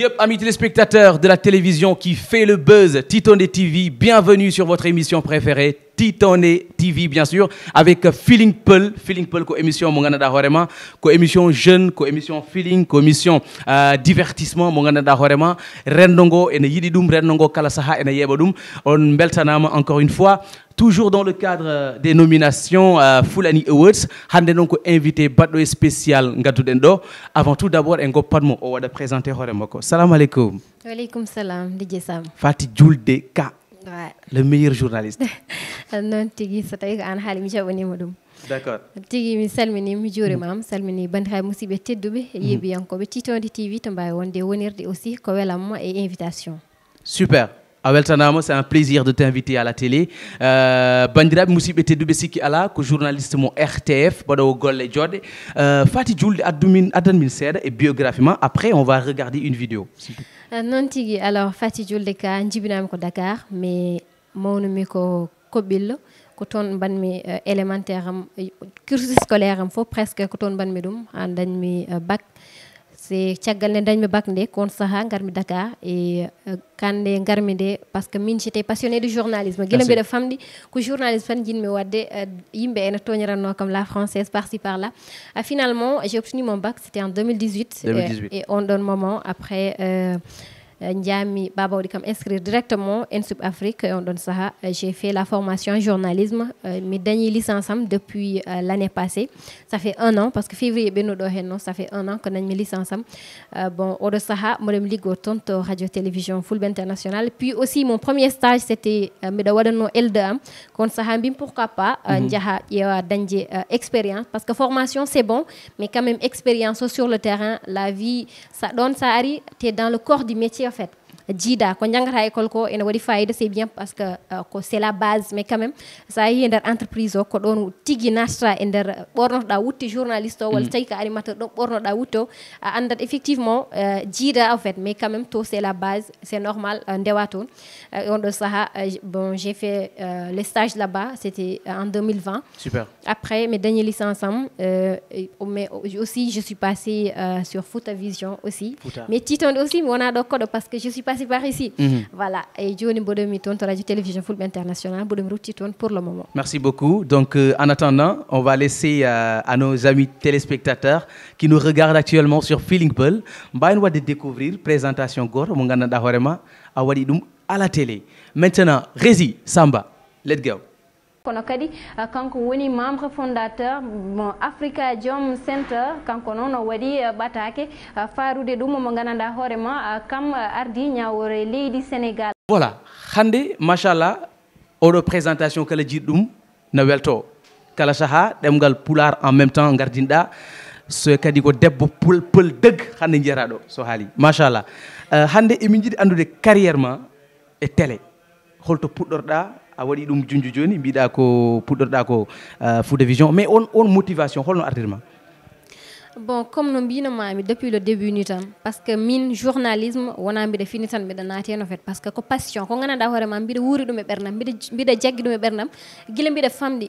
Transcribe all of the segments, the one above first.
Yep, amis téléspectateurs de la télévision qui fait le buzz, des TV, bienvenue sur votre émission préférée, T-Tournée TV bien sûr avec euh, Feeling Peul Feeling Peul co émission mo nga na émission jeune Co émission feeling Co émission euh, divertissement mo Horema, Rendongo, renndo ngo ene yiɗi ɗum rendongo on beltanama encore une fois toujours dans le cadre euh, des nominations Fulani Awards hannde noon ko invité baɗɗo spécial gadduɗen avant tout d'abord, un en goppanmo o présenter présenté Salam alaikum. salamu alaikum salam dj sam fati de ka Ouais. Le meilleur journaliste. non tigi so tawi ko an haalimi jaɓanima ɗum d' accord tigi mi salmini mi juurimam mm. salmini bandiraɓe bien comme yeeɓiyankoɓe titode tv to mbawi wonde wonirde aussi ko welamma et invitation super a weltanama c'est un plaisir de t'inviter à la télé euh, bandiraɓe musidɓe tedduɓe sikki ala ko journaliste mo rtf Bado golle joɗɗe euh, fati Joul addumin addanmin seeɗa e biographie après on va regarder une vidéo s'il plaît euh, non tigi alors fati julde ka jibinami ko dakar mais mawnumi ko koɓɓillo ko ton banmi euh, élémentaire am euh, cursus scolaire am presque ko toon mbanmi ɗum ha mi bac tiagal caggal nde dañmi bac nde kon saha garmi dakar et euh, kande garmi nde parce que min j'étais passionné de journalisme guila mbiɗa famɗi ko journalisme tan jinmi wadde euh, yimɓe ene toñiranno kam la française par ci par là ah, finalement j'ai obtenu mon bac c'était en 2018, 2018. et on donne moment après euh, jaami euh, babawɗi kam inscrire directement sud afrique euh, on euh, j'ai fait la formation journalisme mes derniers licence depuis l'année passée ça fait un an parce que février hen ça fait un an qu'on a licence am bon au saaha mboɗomi liggo toon to radio télévision full international puis aussi mon premier stage c'était meda wadano l2 am pourquoi pas jaaha ƴeewa dañde expérience parce que formation c'est bon mais quand même expérience sur le terrain la vie ça donne ça tu es dans le corps du métier Perfecto. jiida ko jangata école ko ene wadi fayida c'est bien parce que euh, ko c'est la base mais quand même sa y e nder entreprise o ko ɗon tigui natata e nder ɓornotoɗa wuti journaliste o walla mm. tay ka animateur ɗon ɓornoɗa wutte wuto a andat effectivement euh, jiida en fait mais quand même to c'est la base c'est normal euh, ndewa toon on ɗo saaha bon j'ai fait l'stage là bas c'était en 2020 super après mes dernières licences oh, mais oh, aussi je suis passée sur Footavision Vision aussi mais Titan aussi mais on ɗo d'accord parce que je suis passée par ici. Mm -hmm. Voilà. Et Johnny Bodomi Ton, Radio Télévision Football International, Ton pour le moment. Merci beaucoup. Donc, euh, en attendant, on va laisser euh, à nos amis téléspectateurs qui nous regardent actuellement sur Feeling Bull, bah, on découvrir découvrir présentation Gore, à à la télé. Maintenant, Rézi, Samba, let's go kono kadi euh, kanko woni membre fondateur mo africa jom center kanko non o waɗi euh, ɓatake euh, farude dum mo gandanɗa horema kam ardi ñawore leydi Senegal voilà hande machallah oɗo présentation kala jiiɗi na welto kala saha demgal poular en même temps gardinda so kadi ko debbo pol deug hande jiyata so hali machallah hande emin jidi andude carrière ma e télé holto puɗɗorɗa a waɗi ɗum junju joni mbiɗa ko puɗɗorɗa ko euh, fouda vision mais on on motivation holno artirma bon comme no mbinomami depuis le début ni tan par ce que min journalisme wona mbiɗa fini tan mbiɗa naati hen o fait par ce que ko passion ko gandanɗa hoorema mbiɗa wuuri ɗum e ɓernam mbiɗa mbiɗa jaggui ɗum e ɓernam guila mbiɗa famɗi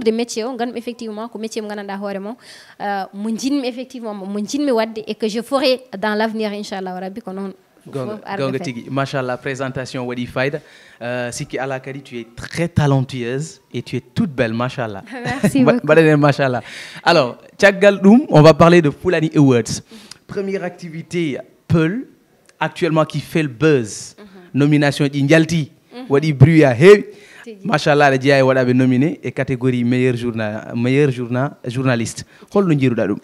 de métier on gagne effectivement ko métier mo gagne hoore mon euh, mo effectivement mo et que je ferai dans l'avenir, inshallah inchallahu rabbi ko noon gonga tigui machallah présentation Wadi fayida euh, sikki Alakari, tu es très talentueuse et tu es toute belle machallah Merci machallah alors caggal on va parler de fulani awards mhm. première activité peul actuellement qui fait le buzz mhm. nomination ɗi mhm. Wadi wadi bruit machallah le jeeya waɗaɓe nominé et catégorie meilleur journal meilleur journal journaliste Qu'est-ce que vous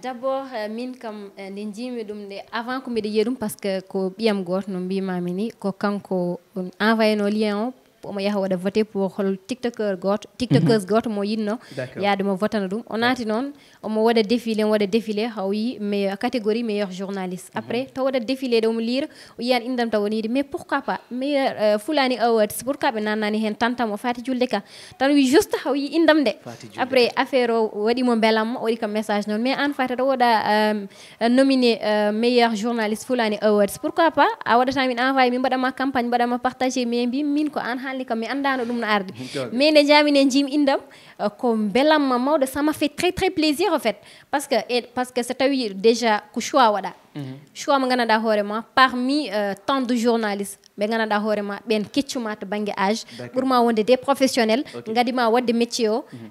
d'abord euh, min kam euh, ne dum avant ko mi de parce que ko gor no ko kanko envoyé lien omo yaha waɗa voté pour hol tiktokeur goto tiktokeurs mhm. goto mo yinno yaademo On a o non. noon omo waɗa défilé On a défilé haw yi meilleur catégorie meilleur journaliste mhm. après taw waɗa défilé de lire liira o a indam mais pourquoi pas meilleur euh, fulani awards pourquoi ɓe nannani hen tantam o fati julde ka tan wi juste haw yi indam de après affaire wadi mo belam waɗi un message non. mais an fait, aɗa waɗa euh, nominé euh, meilleur journaliste fulani awards pourquoi pas a waɗata min envoyé min ma campagne ma partagé mais bi min ko an haalni comme hum, mais euh, ça m'a fait très très plaisir en fait parce que Parce que c'était déjà choix mhm. choix parmi euh, tant de journalistes ben to âge m'a wonde des professionnels, ma wadde métier mhm.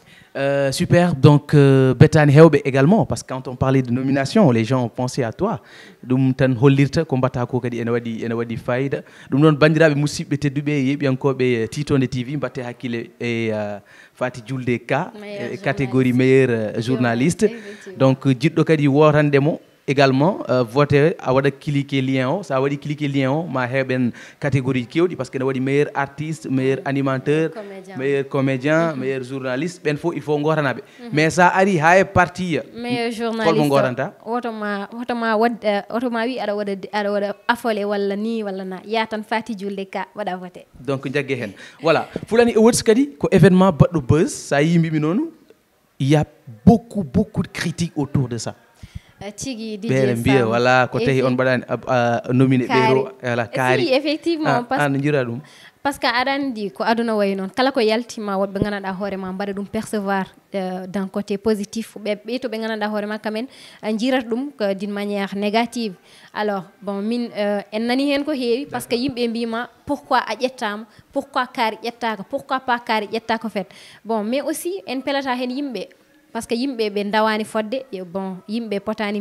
Euh, super, donc euh, Betan également, parce que quand on parlait de nomination, les gens ont pensé à toi. Donc, tu as hollirta combatta ko kadi ene waɗi ene waɗi tv eh, mbatte hakkille eh, eh, fati julde ka catégorie meilleur journaliste donc également euh, voter avoir awaɗa cliqué lien ça sa waɗi cliqué lien ma heeɓen catégorie kewɗi parce que ne meilleur artiste meilleur animateur meilleur comédien mhm. meilleur journaliste ben faut il faut gotanaɓe mhm. mais ça ari ha e partie meilleur journaliste encore gotanta wotoma wotoma automatiquement wotoma eh, wi aɗa waɗa aɗa waɗa affole walla ni wala na ya tan fati julde ka waɗa voté donc jagge hen voilà fulani awards kadi ko événement baɗɗo buzz ça yimbi mi noon il y a beaucoup beaucoup de critiques autour de ça tigi DJ ɓeere mbiya voilà ko tahi on mbaɗani nomine ɓeero voilà kaari si effectivement an ah, ah, jira ɗum par ce que aɗa anndi ko aduna wayi noon kala ko yaltima woɓɓe nganndanɗaa hoore ma mbaɗa dum percevoir eh, d' côté positif Be to ɓe nganndanɗaa hoore ma kamen jirata ɗum d'une manière négative alors bon min eh, en nani hen ko heewi par ce que yimɓe mbima pourquoi a ƴettama pourquoi kari yetak? pourquoi pas kaari ƴettaka fait bon mais aussi en pelata heen yimbe parce que yimɓe ɓe dawani fodde bon un potani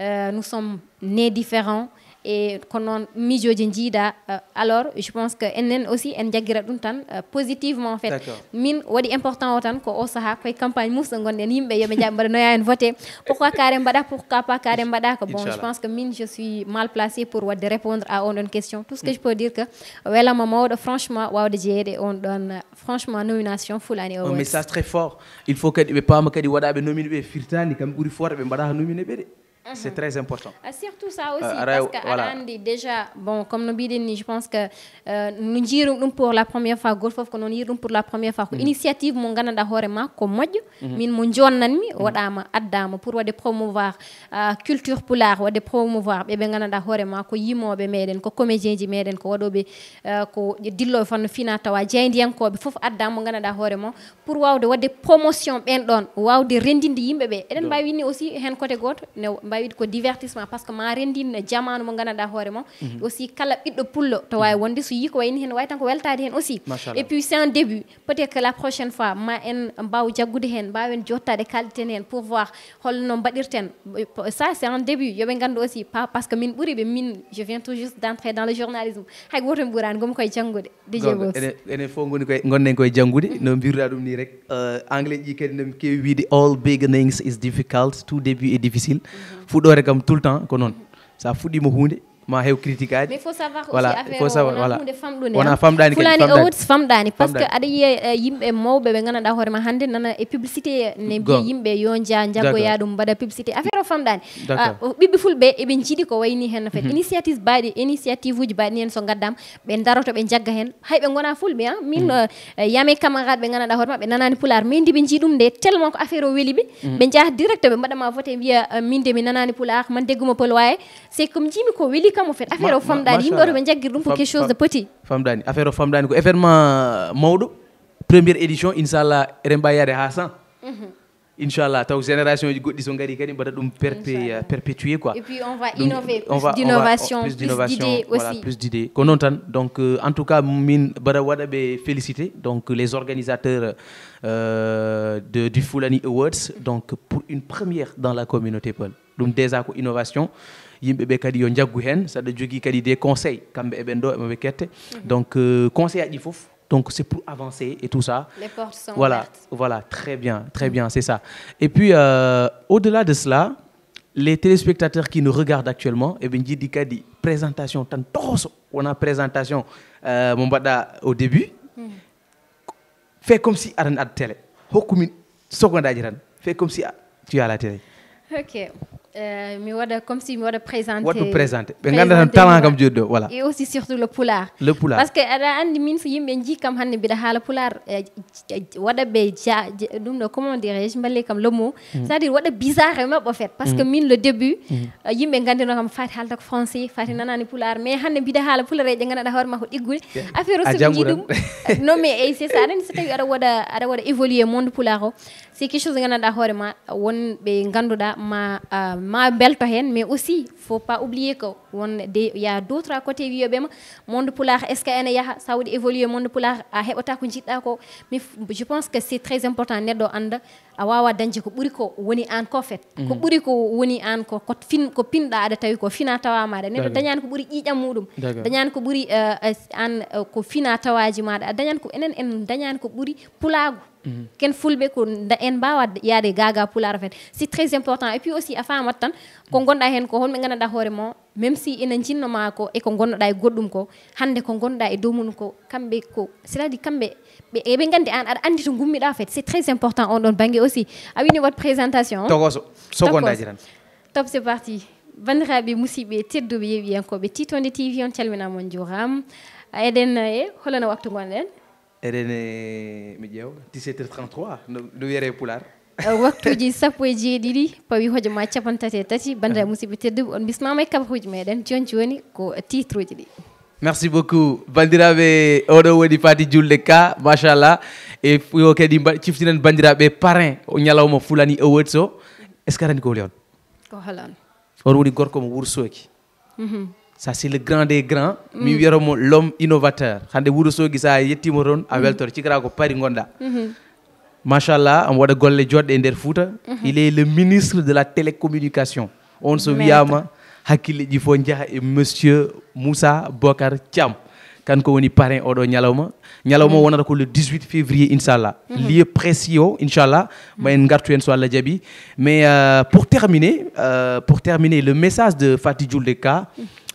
euh, nous sommes nés différents et ko noon miijoji jiida euh, alors je pense que nn aussi en jaggira ɗum tan euh, positivement en fait min wadi important o tan ko o saha ko e campagne musɗo gonɗen yimɓe yobe jaɓe mbaɗa noya en voté pourquoi kare mbaɗa pourquoi pas mbada ko bon je pense que min je suis mal placé pour wadi répondre à on question tout ce que hmm. je peux dire que welama mawɗo franchement wawde jeeyede on don euh, franchement nomination fulani o message très fort il faut que pas paama kadi waɗaɓe nomine be firtani kam ɓuuri forde be mbaɗa ha nomine ɓe Mhm. C'est très important. Ah, surtout ça aussi, euh, parce que voilà. Alan dit déjà, bon, comme nous disons, je pense que euh, nous dirons pour la première fois, Golfof, que nous dirons pour la première fois. Mhm. Initiative, mon gars, n'a horrema, comme moi, mhm. min mon john nanmi, ou adama, adama, pour de promouvoir euh, culture populaire ou de promouvoir, et eh bien gana da horrema, ko yimo be meden, ko comédien di meden, ko wadobe, euh, ko dillo fan finata wa jayndiyan ko be fof adama gana da horrema, pour wawde wadde promotion ben don, wawde rendinde yimbe be. Eden bay winni aussi hen côté goto, mbawiɗe ko divertissement parce que ma rendine jamanu mo ganada hoore mo mhm. aussi kala biddo pullo to wawi wonde so yii ko wayni hen way tan ko weltade hen aussi et puis c'est un début peut être que la prochaine fois ma en mbaw jaggude hen mbawen jottade kalɗiten hen pour voir holno badirten ça c'est un début yooɓe gando aussi pas parce que min ɓuuriɓe min je viens tout juste d'entrer dans le journalisme hay goto mi ɓuurani koy koye janggude dj bos enen fof goni koy gonɗen no mbiruɗa ni rek euh, anglais ji kadi nomi all beginnings is difficult tout début est difficile mm -hmm fuɗɗore comme tout le temps ko non so a hunde ma hew critique aji mais faut savoir voilà, aussi affaire wona famɗani par ce que aɗa yiya e, e yimɓe mawɓe ɓe gandanɗa hoore ma hannde nana e publicité ne mbi yimɓe yo ja jaggoya ɗum mbaɗa publicité affaire o famɗani ah, ɓiɓɓe fulɓe eɓe jiiɗi ko wayni hen no fait mhm. initiative baɗi initiative uji baɗi hen so gaddama ɓe daroto ɓe jagga hen hayɓe gona fulɓe han ah, min mhm. eh, yame camarade ɓe gandanɗa hoore ma ɓe nanani pular mais ndi ɓe jii ɗum nde tellement ko affaire o weeli ɓe mhm. ɓe jaaha directe ɓe mbaɗama voté wiya eh, min de mi nanani pular man deggumo pol waye c'est comme jiimi ko weeli comme fait affaire aux femmes yimɓe oto ɓe jaggiri quelque chose de petit famɗani affaire femmes famɗani ko événement euh, mawɗo première édition inshallah, eɗen mbawi yaade ha 100 mhm. inchallah taw génération ji goɗɗi so gari kadi mbaɗa perpétuer quoi et puis on va innover plus d'innovation plus d'idées aussi voilà plus d'idées. ko donc euh, en tout cas min mbaɗa waɗa félicité donc les organisateurs euh, de du fulani awards donc pour une première dans la communauté paul, donc déjà ko il ɓe kadi yo jaggu heen kadi des conseils, kamɓe eɓen ɗo eɓeɓe kette mhm. donc euh, conseil aji fof donc c'est pour avancer et tout ça. Les portes sont ouvertes. Voilà, très bien, très mhm. bien, c'est ça. Et puis, euh, au-delà de cela, les téléspectateurs qui nous regardent actuellement, eh ben que la présentation, on a présentation euh, au début. Mhm. Fais comme si tu à la télé. Fais comme si tu es à la télé. Ok. Euh, mi waɗa comme si mi waɗa présenté waɗɗo présenter ɓe ganda tan talent kam joddi o voilà et aussi surtout le poulard. le poulard. Parce que aɗa andi min so yimɓe jii kam hannde mbiɗa haala pular eh, eh, eh, waɗa ɓe ja ɗum ɗo comment dire je mballe kam le mot mm. c'est à dire wada bizarre e ma bo fait Parce que mm. min le début ganda mm. euh, gandino kam fati hal ko français fati nanani poulard. mais hannde hala haala je eƴe da hor ma ko ɗiggude affaire aussi soɓe non mais ey c'est ça aɗa c'est so tawi aɗa waɗa aɗa évoluer monde pular c'est quelque chose e da hor ma be ganduɗa ma euh, ma belto hen mais aussi faut pas oublier que y a d'autres à côté wiyoɓema monde pular est ce que e a ça sa évoluer évolué monde pular a heɓata ko ko mais je pense que c'est très important nedo anda a wawa dañde ko buri ko woni an ko fet mhm. ko buri ko woni an ko ko fin ko pinɗa aɗa tawi ko fina tawa maɗa neɗɗo ko buri ƴiƴam muɗum ko buri eh, eh, an eh, ko fina tawaji maɗa a ko enen en dañani ko buri pulago Mhm. ken fulɓe ko en mbawa yaade gaga la fen c'est très important et puis aussi afa famat tan ko mhm. gonda hen ko holɓe gandanɗa hoore ma même si jinno ma ko eko gonnoɗa e goddum e ko hande ko gonda e dow ko kambe ko c'est à dire e be gandi an aɗa andi to da fet c'est très important on don banggue aussi a wini votre présentation togoso secondaji tan top c'est parti bandiraɓe musidɓe tedduɓe yeeɓiyankoɓe titonde tv on calminamon juram eɗen e eh, holana waktu gonɗen eɗene mi ƴeewa 17 33 no wiyere pular waktuji sappo e jeeɗiɗi pawi hojoma ma e tati bandiraɓe musibe tedduɓe on bismama e kabahuji meɗen joni joni ko titre uji ɗi merci beaucoup bandira bandiraɓe oɗo woni fati julde ka machallah e yo kadi bandira be parrain ñalawma fulani awards o est ce que arani ko woli ko halan on woni gorko mo wursoki hmm ça c'est le grand des grands mm. mi wiyeromo l'homme innovateur hande wuuro sogi sa yettima toon a mm-hmm. weltore cikara ko paari gonɗa machallah mm-hmm. am wada golle joɗɗe e nder fouta mm-hmm. il est le ministre de la télécommunication on se wiyama hakili ɗi fof jaaha e monsieur moussa bocar thiam ko woni parrain oɗo nyalawma ñalawma wonata ko le 18 février inchallah lieu précieux, o Mais on en gartu hen so allah jabi mais euh, pour terminer euh, pour terminer le message de fati julde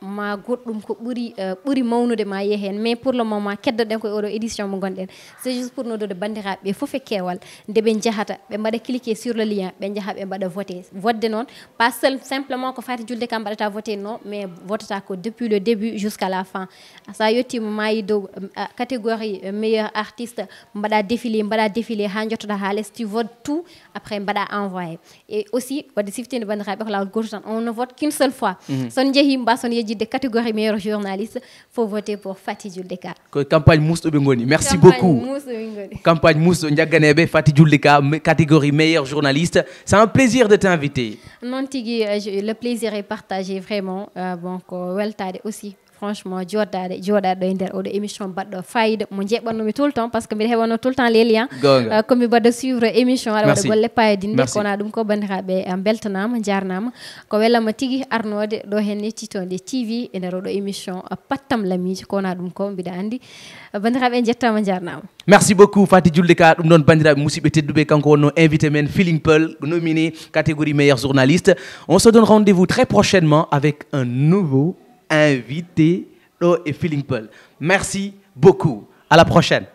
ma goɗɗum ko ɓuri e, ɓuri mawnude ma yehen mais pour le moment keddo keddoɗen koye oɗo édition mo gonɗen c'est juste pour nodude bandiraɓe ɓe foof e kewal nde ɓe jahata ɓe mbaɗa cliqué sur le lien ɓe jaaha ɓe mbaɗa voté vodde noon pas seul simplement ko fati julde kam mbaɗata voté non mais votata ko depuis le début jusqu'à la fin sa yettima mayi dow catégorie e, meilleur artiste mbaɗa défilé mbaɗa défilé ha jottoɗa ha less tu vote tout après mbaɗa envoyé et aussi wadde siftinde bandiraɓe ko lawol goto tan on ne vote qu'une seule fois mhm. son jeehi mbason yeji catégories catégorie meilleur journaliste faut voter pour Fatih Dioulika campagne mousse, merci beaucoup campagne mousse, Ndiaganebe, Fatih catégorie meilleur journaliste c'est un plaisir de t'inviter non Tigui euh, le plaisir est partagé vraiment euh, bon weltade aussi franchement joddade jooɗaɗo e nder oɗo émission mbaɗɗo fayida mo jeɓɓannomi tout le temps par ce que mbiɗa heɓanno tout le temps les liens komi euh, mbaɗa suivre émission aɗa waɗa golle payadinde kowona ɗum ko bandiraɓe beltanama jarnama ko welama tigui arnode ɗo henne titode tv e nder oɗo émission pattam lamiji kowona ɗum ko mbiɗa andi euh, bandiraɓe jettama jarnama merci beaucoup fati julde ka ɗum ɗon bandiraɓe musidɓe tedduɓe kanko wonno invité men feeling peul nominé catégorie meilleur journaliste on se donne rendez-vous très prochainement avec un nouveau invité au oh, Feeling Pool. Merci beaucoup. À la prochaine.